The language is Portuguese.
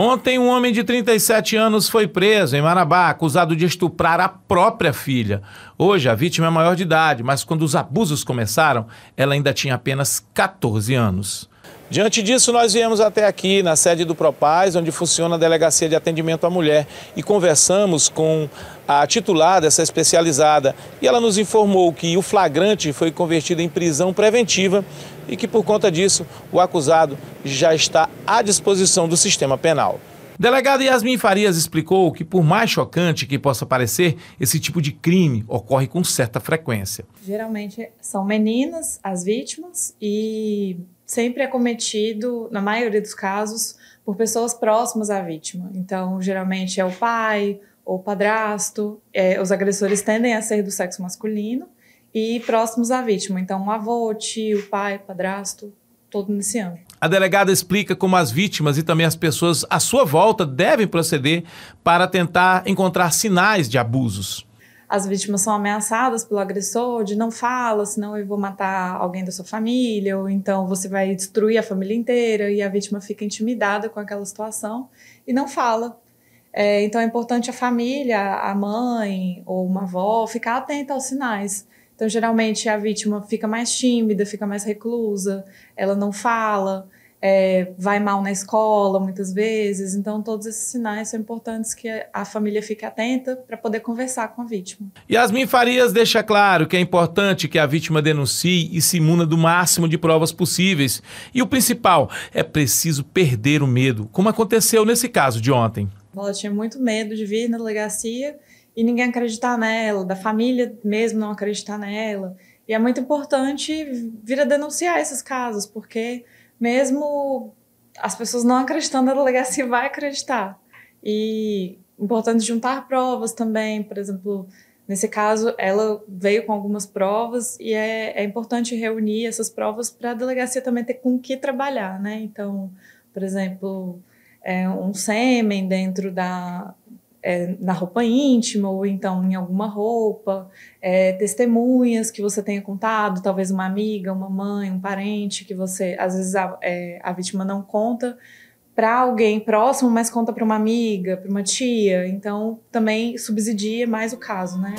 Ontem, um homem de 37 anos foi preso em Marabá, acusado de estuprar a própria filha. Hoje, a vítima é maior de idade, mas quando os abusos começaram, ela ainda tinha apenas 14 anos. Diante disso, nós viemos até aqui, na sede do Propaz, onde funciona a Delegacia de Atendimento à Mulher, e conversamos com a titular dessa especializada. E ela nos informou que o flagrante foi convertido em prisão preventiva e que, por conta disso, o acusado já está à disposição do sistema penal. Delegado Yasmin Farias explicou que, por mais chocante que possa parecer, esse tipo de crime ocorre com certa frequência. Geralmente são meninas as vítimas e sempre é cometido, na maioria dos casos, por pessoas próximas à vítima. Então, geralmente é o pai ou padrasto. É, os agressores tendem a ser do sexo masculino e próximos à vítima. Então, avô, tio, pai, padrasto, todo nesse âmbito. A delegada explica como as vítimas e também as pessoas à sua volta devem proceder para tentar encontrar sinais de abusos. As vítimas são ameaçadas pelo agressor de não fala, senão eu vou matar alguém da sua família, ou então você vai destruir a família inteira, e a vítima fica intimidada com aquela situação e não fala. É, então é importante a família, a mãe ou uma avó ficar atenta aos sinais. Então, geralmente a vítima fica mais tímida, fica mais reclusa, ela não fala, é, vai mal na escola muitas vezes. Então, todos esses sinais são importantes que a família fique atenta para poder conversar com a vítima. Yasmin Farias deixa claro que é importante que a vítima denuncie e se imuna do máximo de provas possíveis. E o principal, é preciso perder o medo, como aconteceu nesse caso de ontem. Ela tinha muito medo de vir na delegacia e ninguém acreditar nela, da família mesmo não acreditar nela. E é muito importante vir a denunciar esses casos, porque mesmo as pessoas não acreditando, a delegacia vai acreditar. E importante juntar provas também, por exemplo, nesse caso, ela veio com algumas provas e é, é importante reunir essas provas para a delegacia também ter com o que trabalhar, né? Então, por exemplo, é um sêmen dentro da, é, na roupa íntima ou então em alguma roupa, é, testemunhas que você tenha contado, talvez uma amiga, uma mãe, um parente que você às vezes a, é, a vítima não conta para alguém próximo, mas conta para uma amiga, para uma tia. Então também subsidia mais o caso, né?